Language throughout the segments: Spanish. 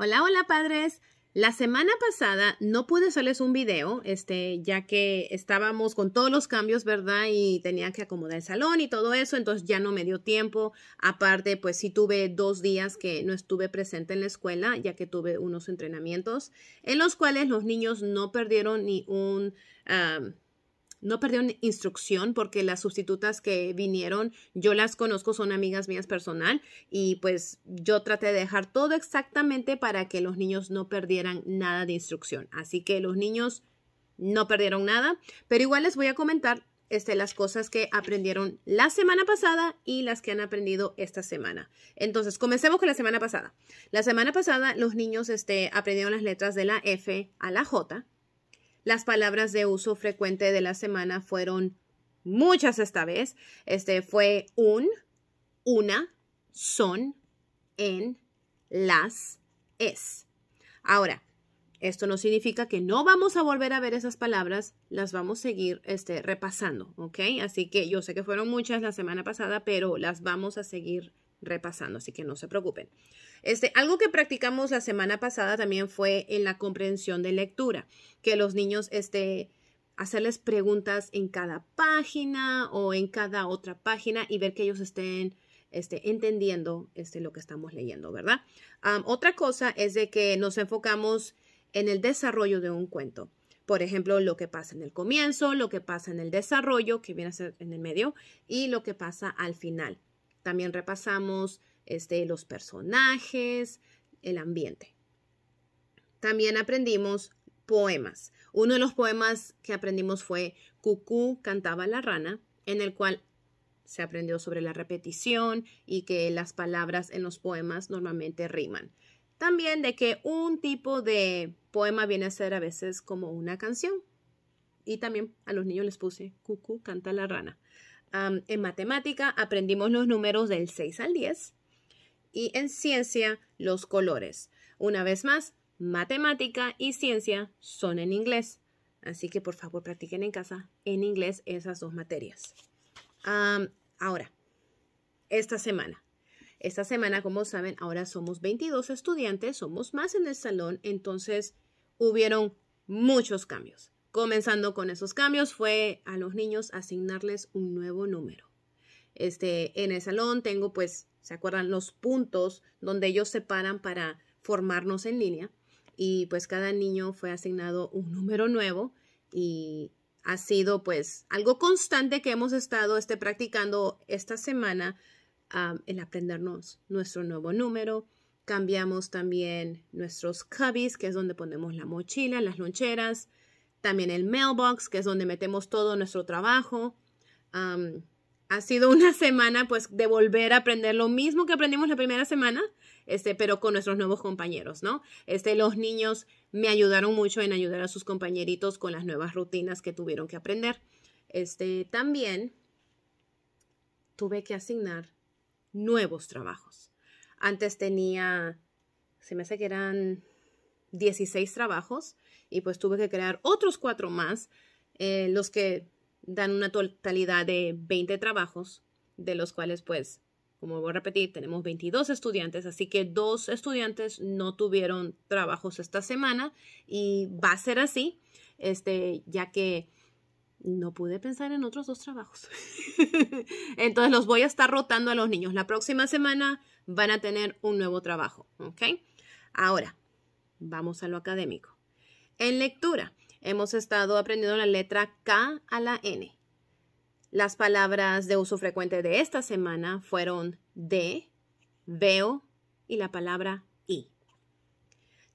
Hola, hola padres. La semana pasada no pude hacerles un video, este, ya que estábamos con todos los cambios, ¿verdad? Y tenía que acomodar el salón y todo eso, entonces ya no me dio tiempo. Aparte, pues sí tuve dos días que no estuve presente en la escuela, ya que tuve unos entrenamientos en los cuales los niños no perdieron ni un no perdieron instrucción porque las sustitutas que vinieron, yo las conozco, son amigas mías personal y pues yo traté de dejar todo exactamente para que los niños no perdieran nada de instrucción. Así que los niños no perdieron nada, pero igual les voy a comentar este, las cosas que aprendieron la semana pasada y las que han aprendido esta semana. Entonces, comencemos con la semana pasada. La semana pasada los niños este, aprendieron las letras de la F a la J, las palabras de uso frecuente de la semana fueron muchas esta vez. Este fue un, una, son, en, las, es. Ahora, esto no significa que no vamos a volver a ver esas palabras, las vamos a seguir este, repasando, ¿ok? Así que yo sé que fueron muchas la semana pasada, pero las vamos a seguir repasando, así que no se preocupen. Este, algo que practicamos la semana pasada también fue en la comprensión de lectura, que los niños, este, hacerles preguntas en cada página o en cada otra página y ver que ellos estén este, entendiendo este, lo que estamos leyendo, ¿verdad? otra cosa es de que nos enfocamos en el desarrollo de un cuento. Por ejemplo, lo que pasa en el comienzo, lo que pasa en el desarrollo, que viene a ser en el medio, y lo que pasa al final. También repasamos este, los personajes, el ambiente. También aprendimos poemas. Uno de los poemas que aprendimos fue Cucú cantaba la rana, en el cual se aprendió sobre la repetición y que las palabras en los poemas normalmente riman. También de que un tipo de poema viene a ser a veces como una canción. Y también a los niños les puse Cucú canta la rana en matemática aprendimos los números del 6 al 10 y en ciencia los colores. Una vez más, matemática y ciencia son en inglés. Así que por favor practiquen en casa en inglés esas dos materias. ahora, esta semana. Esta semana, como saben, ahora somos 22 estudiantes, somos más en el salón, entonces hubieron muchos cambios. Comenzando con esos cambios fue a los niños asignarles un nuevo número. Este, en el salón tengo pues, ¿se acuerdan? Los puntos donde ellos se paran para formarnos en línea y pues cada niño fue asignado un número nuevo y ha sido pues algo constante que hemos estado este, practicando esta semana ah, el aprendernos nuestro nuevo número. Cambiamos también nuestros cubbies, que es donde ponemos la mochila, las loncheras, también el mailbox, que es donde metemos todo nuestro trabajo. ha sido una semana pues de volver a aprender lo mismo que aprendimos la primera semana, este, pero con nuestros nuevos compañeros, ¿no? Este, los niños me ayudaron mucho en ayudar a sus compañeritos con las nuevas rutinas que tuvieron que aprender. Este, también tuve que asignar nuevos trabajos. Antes tenía, se me hace que eran 16 trabajos y pues tuve que crear otros cuatro más, eh, los que dan una totalidad de 20 trabajos, de los cuales pues, como voy a repetir, tenemos 22 estudiantes, así que dos estudiantes no tuvieron trabajos esta semana y va a ser así, este, ya que no pude pensar en otros dos trabajos. Entonces los voy a estar rotando a los niños. La próxima semana van a tener un nuevo trabajo, ¿ok? Ahora, vamos a lo académico. En lectura, hemos estado aprendiendo la letra K a la N. Las palabras de uso frecuente de esta semana fueron de, veo y la palabra I.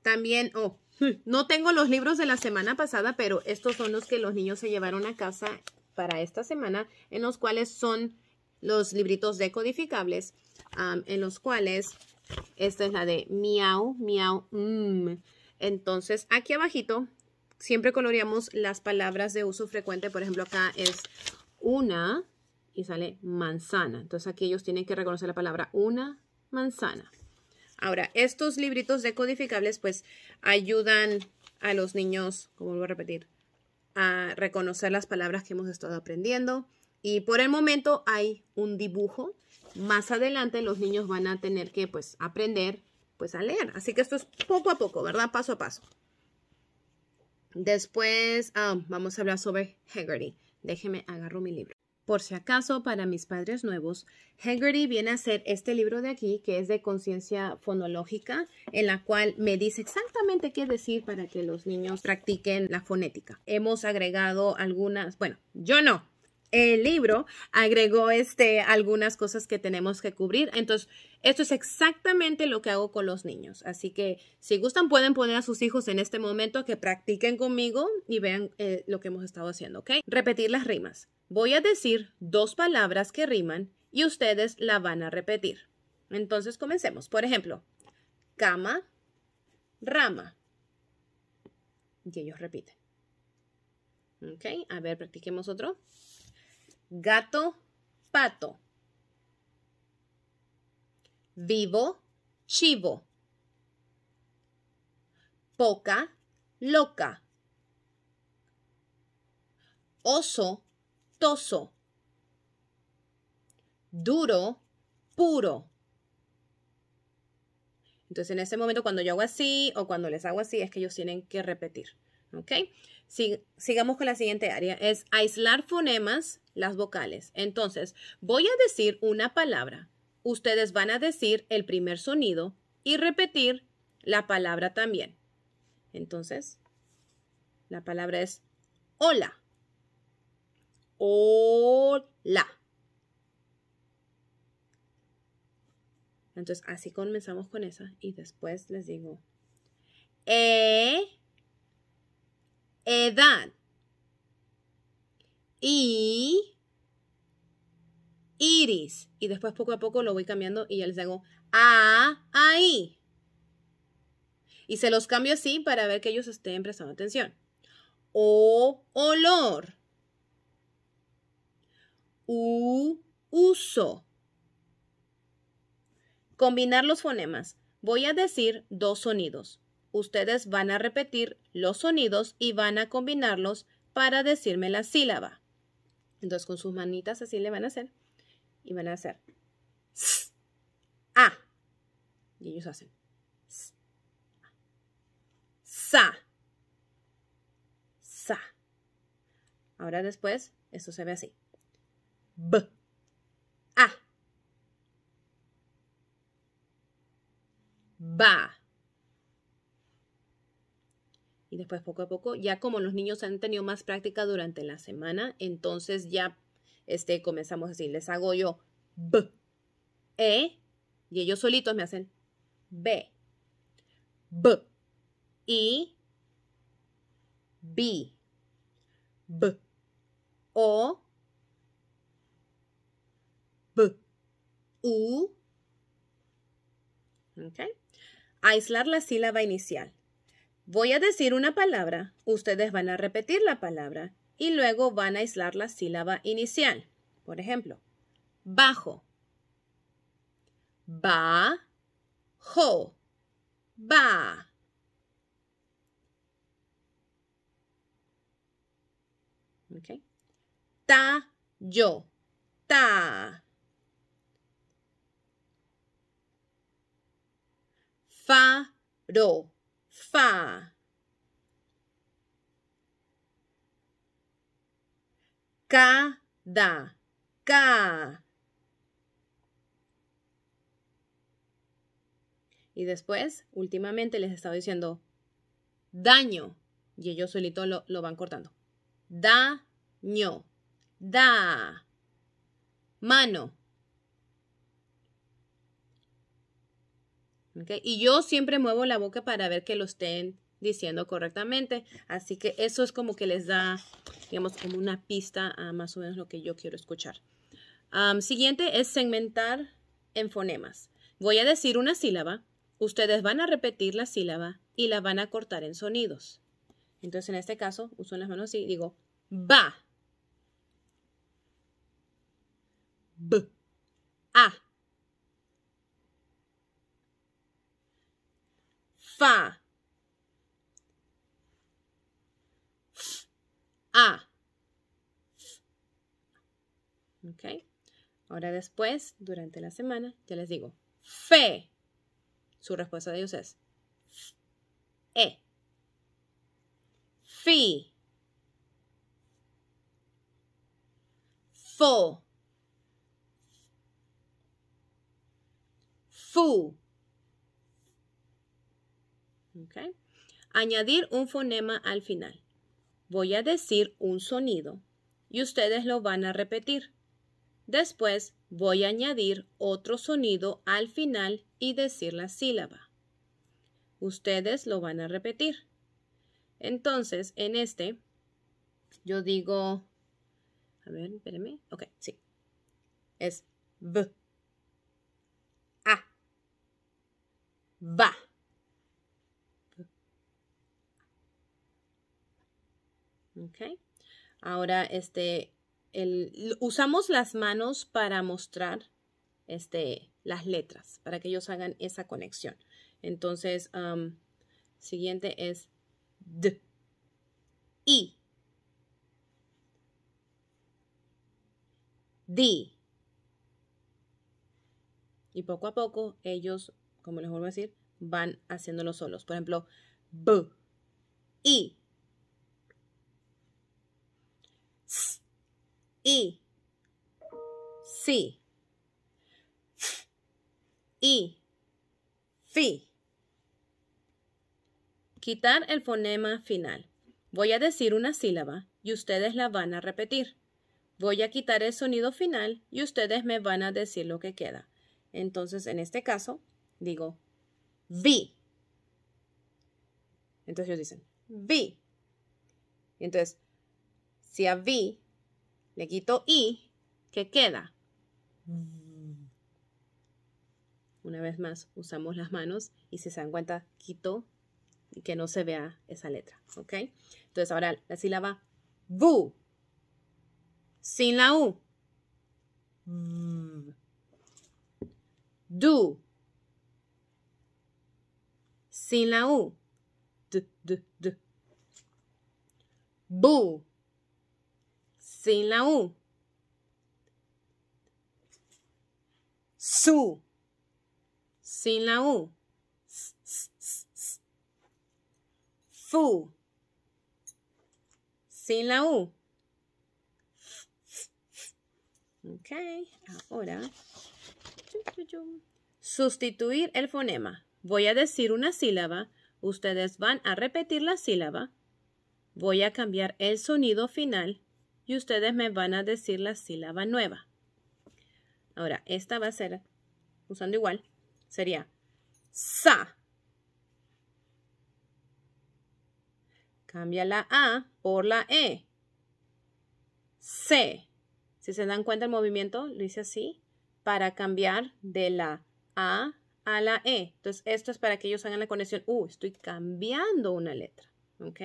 También, oh, no tengo los libros de la semana pasada, pero estos son los que los niños se llevaron a casa para esta semana, en los cuales son los libritos decodificables, en los cuales esta es la de miau, miau, mmm. Entonces, aquí abajito siempre coloreamos las palabras de uso frecuente. Por ejemplo, acá es una y sale manzana. Entonces, aquí ellos tienen que reconocer la palabra una manzana. Ahora, estos libritos decodificables pues ayudan a los niños, como vuelvo a repetir, a reconocer las palabras que hemos estado aprendiendo. Y por el momento hay un dibujo. Más adelante los niños van a tener que pues aprender pues a leer. Así que esto es poco a poco, ¿verdad? Paso a paso. Después ah, vamos a hablar sobre Hegarty. Déjeme agarro mi libro. Por si acaso, para mis padres nuevos, Hegarty viene a ser este libro de aquí, que es de conciencia fonológica, en la cual me dice exactamente qué decir para que los niños practiquen la fonética. Hemos agregado algunas, bueno, yo no, el libro agregó este, algunas cosas que tenemos que cubrir. Entonces, esto es exactamente lo que hago con los niños. Así que si gustan, pueden poner a sus hijos en este momento que practiquen conmigo y vean eh, lo que hemos estado haciendo, Repetir las rimas. Voy a decir dos palabras que riman y ustedes la van a repetir. Entonces, comencemos. Por ejemplo, cama, rama. Y ellos repiten. ¿Ok? A ver, practiquemos otro gato, pato. Vivo, chivo. Poca, loca. Oso, toso. Duro, puro. Entonces en ese momento cuando yo hago así o cuando les hago así es que ellos tienen que repetir. ¿ok? sigamos con la siguiente área, es aislar fonemas, las vocales. Entonces, voy a decir una palabra, ustedes van a decir el primer sonido y repetir la palabra también. Entonces, la palabra es hola. Hola. Entonces, así comenzamos con esa y después les digo, eh, edad. Y iris. Y después poco a poco lo voy cambiando y ya les hago a, ahí. Y se los cambio así para ver que ellos estén prestando atención. O, olor. U, uso. Combinar los fonemas. Voy a decir dos sonidos ustedes van a repetir los sonidos y van a combinarlos para decirme la sílaba. Entonces con sus manitas así le van a hacer y van a hacer s, a y ellos hacen s, sa sa. Ahora después esto se ve así. b a ba y después poco a poco, ya como los niños han tenido más práctica durante la semana, entonces ya este, comenzamos así. Les hago yo B, E, y ellos solitos me hacen B, B, I, B, B, O, B, U. Aislar la sílaba inicial. Voy a decir una palabra, ustedes van a repetir la palabra y luego van a aislar la sílaba inicial. Por ejemplo, bajo. Ba, jo, ba. Ta, yo, ta. Fa, ro, da, Y después, últimamente les he estado diciendo daño. Y ellos solito lo, lo van cortando. Daño. Da. Mano. Y yo siempre muevo la boca para ver que lo estén diciendo correctamente. Así que eso es como que les da, digamos, como una pista a más o menos lo que yo quiero escuchar. siguiente es segmentar en fonemas. Voy a decir una sílaba, ustedes van a repetir la sílaba y la van a cortar en sonidos. Entonces, en este caso, uso las manos y digo, va. b, a, fa, a. ¿Ok? Ahora después, durante la semana, ya les digo, fe. Su respuesta de ellos es e. Fi. Fo. Fu. Añadir un fonema al final. Voy a decir un sonido y ustedes lo van a repetir. Después voy a añadir otro sonido al final y decir la sílaba. Ustedes lo van a repetir. Entonces, en este, yo digo, a ver, espérenme, ok, sí, es b, a, va. Okay. Ahora, este, usamos las manos para mostrar este, las letras, para que ellos hagan esa conexión. Entonces, um, siguiente es D, I, D. Y poco a poco ellos, como les vuelvo a decir, van haciéndolo solos. Por ejemplo, B, I, I. Si. I. Fi. Quitar el fonema final. Voy a decir una sílaba y ustedes la van a repetir. Voy a quitar el sonido final y ustedes me van a decir lo que queda. Entonces, en este caso, digo vi. Entonces ellos dicen vi. Entonces, si a vi le quito i, ¿qué queda? Mm. Una vez más, usamos las manos y si se dan cuenta, quito y que no se vea esa letra, ¿ok? Entonces ahora la sílaba bu, sin la u. Mm. Du, sin la u. Du. Bu, sin la U. Su. Sin la U. Fu. Sin la U. Ok, ahora sustituir el fonema. Voy a decir una sílaba, ustedes van a repetir la sílaba, voy a cambiar el sonido final y ustedes me van a decir la sílaba nueva. Ahora, esta va a ser, usando igual, sería sa. Cambia la A por la E. c Si se dan cuenta el movimiento, lo hice así, para cambiar de la A a la E. Entonces, esto es para que ellos hagan la conexión. Uh, estoy cambiando una letra. ¿Ok?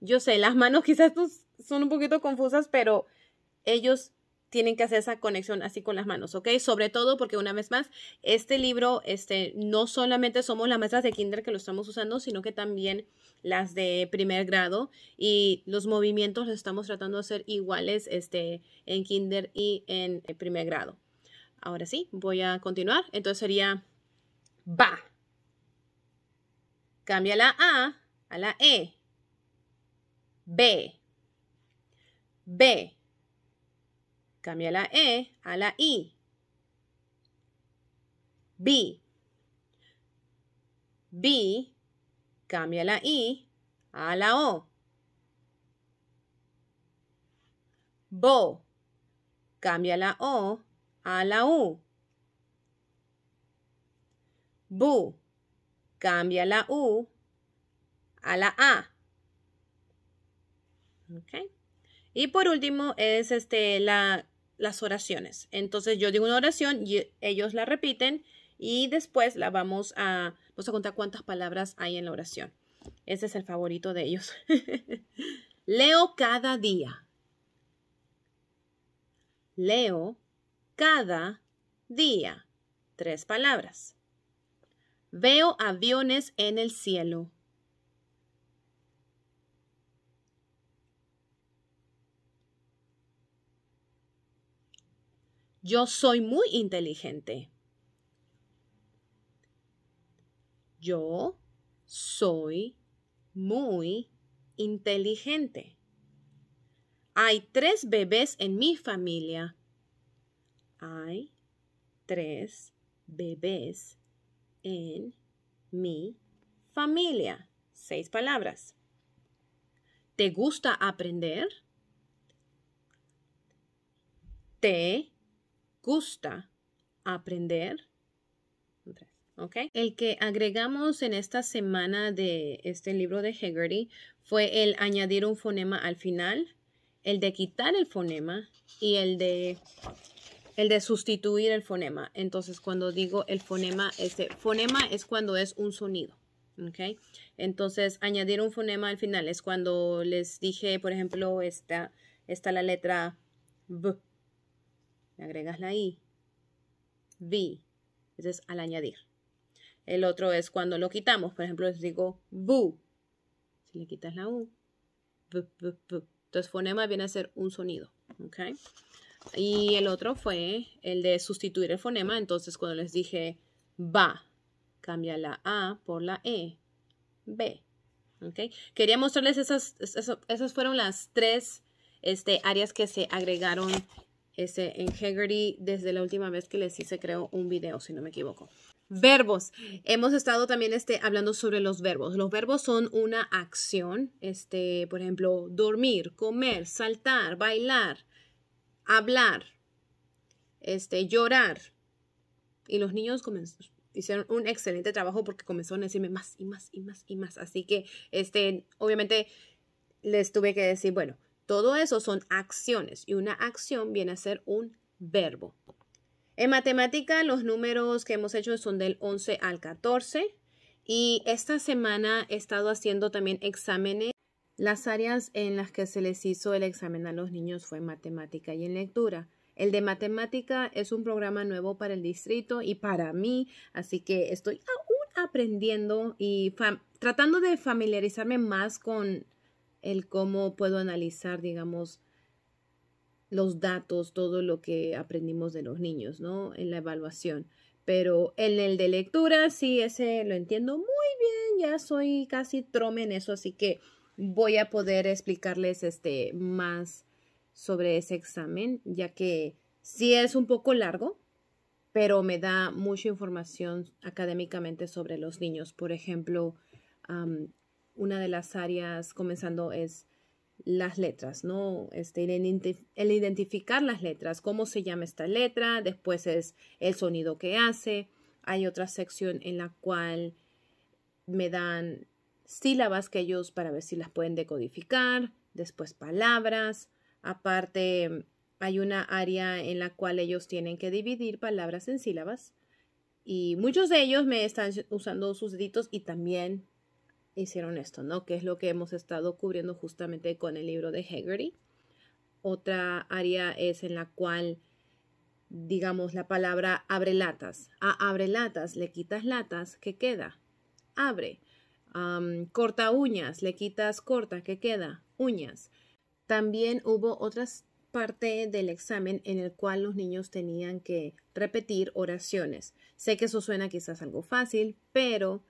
Yo sé, las manos quizás tus pues, son un poquito confusas, pero ellos tienen que hacer esa conexión así con las manos, ¿ok? Sobre todo porque una vez más, este libro, este, no solamente somos las maestras de kinder que lo estamos usando, sino que también las de primer grado y los movimientos los estamos tratando de hacer iguales este, en kinder y en eh, primer grado. Ahora sí, voy a continuar. Entonces sería va. Cambia la A a la E. B. B. Cambia la E a la I. B. B. Cambia la I a la O. Bo. Cambia la O a la U. Bu. Cambia la U a la A. Okay. Y por último es este, la, las oraciones. Entonces yo digo una oración y ellos la repiten y después la vamos a, vamos a contar cuántas palabras hay en la oración. Ese es el favorito de ellos. Leo cada día. Leo cada día. Tres palabras. Veo aviones en el cielo. Yo soy muy inteligente. Yo soy muy inteligente. Hay tres bebés en mi familia. Hay tres bebés en mi familia. Seis palabras. ¿Te gusta aprender? ¿Te gusta aprender. ok El que agregamos en esta semana de este libro de Hegarty fue el añadir un fonema al final, el de quitar el fonema y el de, el de sustituir el fonema. Entonces, cuando digo el fonema, este fonema es cuando es un sonido. ok Entonces, añadir un fonema al final es cuando les dije, por ejemplo, esta está la letra B agregas la I. vi, Ese es al añadir. El otro es cuando lo quitamos. Por ejemplo, les digo bu. Si le quitas la U. Bu, bu, Entonces, fonema viene a ser un sonido. ¿okay? Y el otro fue el de sustituir el fonema. Entonces, cuando les dije va, cambia la A por la E. B. ¿okay? Quería mostrarles esas, esas, fueron las tres este, áreas que se agregaron en Hegarty, desde la última vez que les hice, creo, un video, si no me equivoco. Verbos. Hemos estado también este, hablando sobre los verbos. Los verbos son una acción, este, por ejemplo, dormir, comer, saltar, bailar, hablar, este, llorar. Y los niños hicieron un excelente trabajo porque comenzaron a decirme más y más y más y más. Así que, este, obviamente, les tuve que decir, bueno, todo eso son acciones y una acción viene a ser un verbo. En matemática, los números que hemos hecho son del 11 al 14 y esta semana he estado haciendo también exámenes. Las áreas en las que se les hizo el examen a los niños fue en matemática y en lectura. El de matemática es un programa nuevo para el distrito y para mí, así que estoy aún aprendiendo y tratando de familiarizarme más con el cómo puedo analizar, digamos, los datos, todo lo que aprendimos de los niños, ¿no? En la evaluación. Pero en el de lectura, sí, ese lo entiendo muy bien, ya soy casi trome en eso, así que voy a poder explicarles este más sobre ese examen, ya que sí es un poco largo, pero me da mucha información académicamente sobre los niños. Por ejemplo, una de las áreas comenzando es las letras, ¿no? Este, el, identificar las letras, cómo se llama esta letra, después es el sonido que hace. Hay otra sección en la cual me dan sílabas que ellos para ver si las pueden decodificar, después palabras. Aparte, hay una área en la cual ellos tienen que dividir palabras en sílabas. Y muchos de ellos me están usando sus deditos y también hicieron esto, ¿no? Que es lo que hemos estado cubriendo justamente con el libro de Hegarty. Otra área es en la cual, digamos, la palabra abre latas. A abre latas le quitas latas, ¿qué queda? Abre. corta uñas, le quitas corta, ¿qué queda? Uñas. También hubo otra parte del examen en el cual los niños tenían que repetir oraciones. Sé que eso suena quizás algo fácil, pero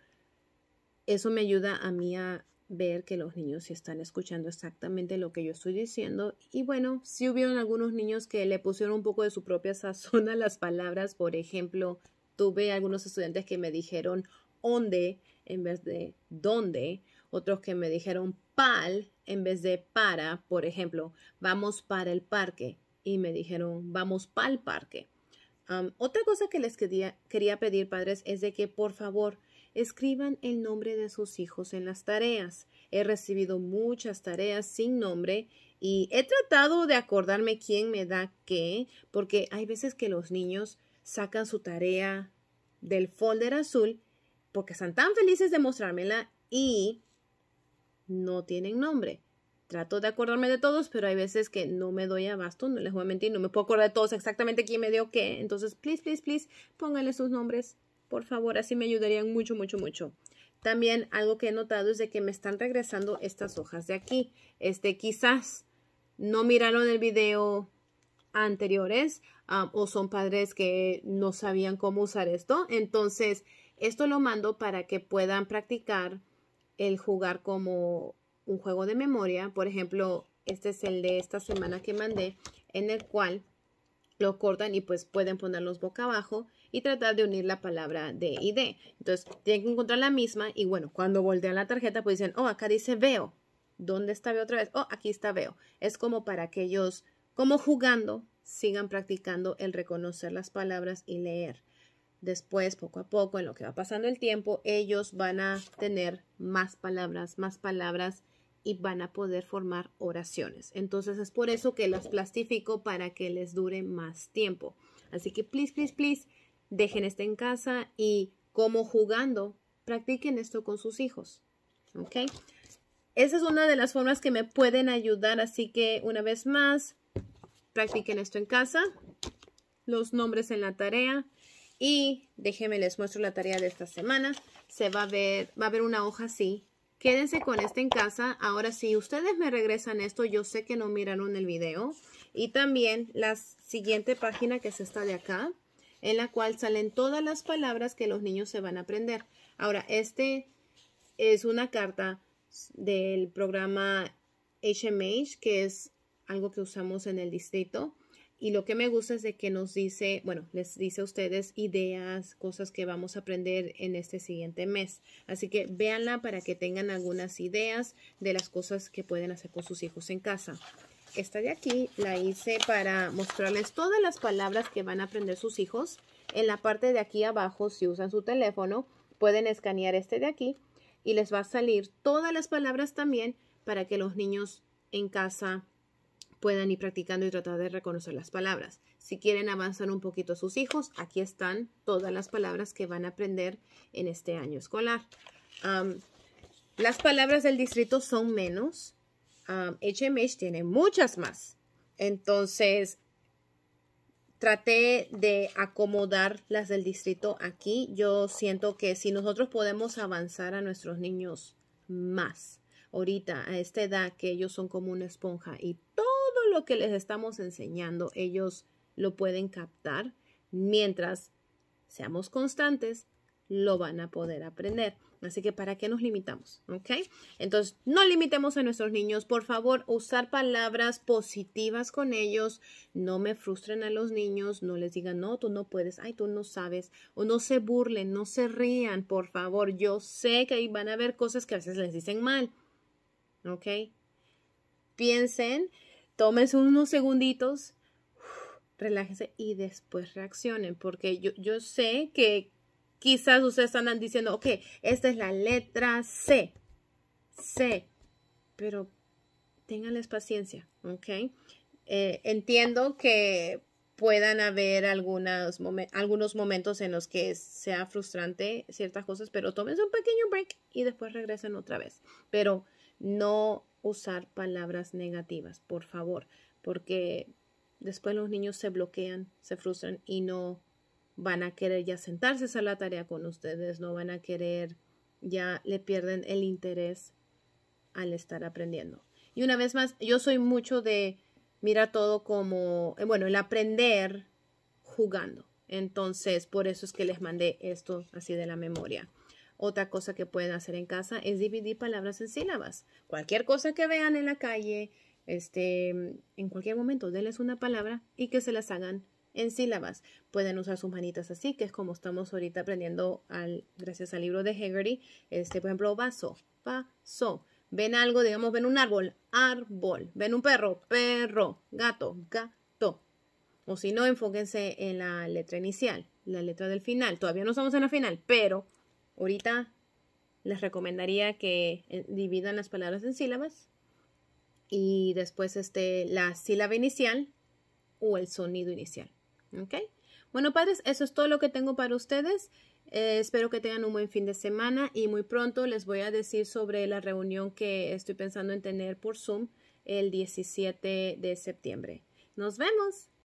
eso me ayuda a mí a ver que los niños sí están escuchando exactamente lo que yo estoy diciendo. Y bueno, si hubieron algunos niños que le pusieron un poco de su propia sazón a las palabras. Por ejemplo, tuve algunos estudiantes que me dijeron onde en vez de dónde. Otros que me dijeron pal en vez de para. Por ejemplo, vamos para el parque. Y me dijeron vamos pal parque. otra cosa que les quería, quería pedir, padres, es de que por favor Escriban el nombre de sus hijos en las tareas. He recibido muchas tareas sin nombre y he tratado de acordarme quién me da qué, porque hay veces que los niños sacan su tarea del folder azul porque están tan felices de mostrármela y no tienen nombre. Trato de acordarme de todos, pero hay veces que no me doy abasto, no les voy a mentir, no me puedo acordar de todos exactamente quién me dio qué. Entonces, please, please, please, pónganle sus nombres por favor, así me ayudarían mucho, mucho, mucho. También algo que he notado es de que me están regresando estas hojas de aquí. Este, quizás no miraron el video anteriores ah, o son padres que no sabían cómo usar esto. Entonces, esto lo mando para que puedan practicar el jugar como un juego de memoria. Por ejemplo, este es el de esta semana que mandé, en el cual lo cortan y pues pueden ponerlos boca abajo y tratar de unir la palabra de y de. Entonces, tienen que encontrar la misma y bueno, cuando voltean la tarjeta, pues dicen, oh, acá dice veo. ¿Dónde está veo otra vez? Oh, aquí está veo. Es como para que ellos, como jugando, sigan practicando el reconocer las palabras y leer. Después, poco a poco, en lo que va pasando el tiempo, ellos van a tener más palabras, más palabras y van a poder formar oraciones. Entonces es por eso que las plastifico para que les dure más tiempo. Así que, please, please, please, dejen esto en casa y como jugando, practiquen esto con sus hijos. ¿Ok? Esa es una de las formas que me pueden ayudar, así que una vez más, practiquen esto en casa, los nombres en la tarea y déjenme les muestro la tarea de esta semana. Se va a ver, va a haber una hoja así. Quédense con esto en casa. Ahora, si ustedes me regresan esto, yo sé que no miraron el video. Y también la siguiente página que se está de acá en la cual salen todas las palabras que los niños se van a aprender. Ahora, este es una carta del programa HMH, que es algo que usamos en el distrito. Y lo que me gusta es de que nos dice, bueno, les dice a ustedes ideas, cosas que vamos a aprender en este siguiente mes. Así que véanla para que tengan algunas ideas de las cosas que pueden hacer con sus hijos en casa esta de aquí la hice para mostrarles todas las palabras que van a aprender sus hijos. En la parte de aquí abajo, si usan su teléfono, pueden escanear este de aquí y les va a salir todas las palabras también para que los niños en casa puedan ir practicando y tratar de reconocer las palabras. Si quieren avanzar un poquito sus hijos, aquí están todas las palabras que van a aprender en este año escolar. las palabras del distrito son menos, HMH tiene muchas más. Entonces, traté de acomodar las del distrito aquí. Yo siento que si nosotros podemos avanzar a nuestros niños más, ahorita, a esta edad que ellos son como una esponja y todo lo que les estamos enseñando, ellos lo pueden captar mientras seamos constantes, lo van a poder aprender. Así que, ¿para qué nos limitamos? ¿Ok? Entonces, no limitemos a nuestros niños. Por favor, usar palabras positivas con ellos. No me frustren a los niños. No les digan, no, tú no puedes. Ay, tú no sabes. O no se burlen, no se rían, por favor. Yo sé que ahí van a haber cosas que a veces les dicen mal. ¿Ok? Piensen, tómense unos segunditos, relájense y después reaccionen. Porque yo, yo sé que Quizás ustedes andan diciendo, ok, esta es la letra C. C. Pero ténganles paciencia, ¿ok? Eh, entiendo que puedan haber algunos momentos en los que sea frustrante ciertas cosas, pero tómense un pequeño break y después regresen otra vez. Pero no usar palabras negativas, por favor, porque después los niños se bloquean, se frustran y no van a querer ya sentarse a la tarea con ustedes, no van a querer, ya le pierden el interés al estar aprendiendo. Y una vez más, yo soy mucho de mira todo como, eh, bueno, el aprender jugando. Entonces, por eso es que les mandé esto así de la memoria. Otra cosa que pueden hacer en casa es dividir palabras en sílabas. Cualquier cosa que vean en la calle, este, en cualquier momento, denles una palabra y que se las hagan en sílabas. Pueden usar sus manitas así, que es como estamos ahorita aprendiendo al, gracias al libro de Hegarty. Este, por ejemplo, vaso, vaso Ven algo, digamos, ven un árbol, árbol. Ven un perro, perro. Gato, gato. O si no, enfóquense en la letra inicial, la letra del final. Todavía no estamos en la final, pero ahorita les recomendaría que eh, dividan las palabras en sílabas y después este, la sílaba inicial o el sonido inicial. ¿Ok? Bueno, padres, eso es todo lo que tengo para ustedes. Eh, espero que tengan un buen fin de semana y muy pronto les voy a decir sobre la reunión que estoy pensando en tener por Zoom el 17 de septiembre. Nos vemos.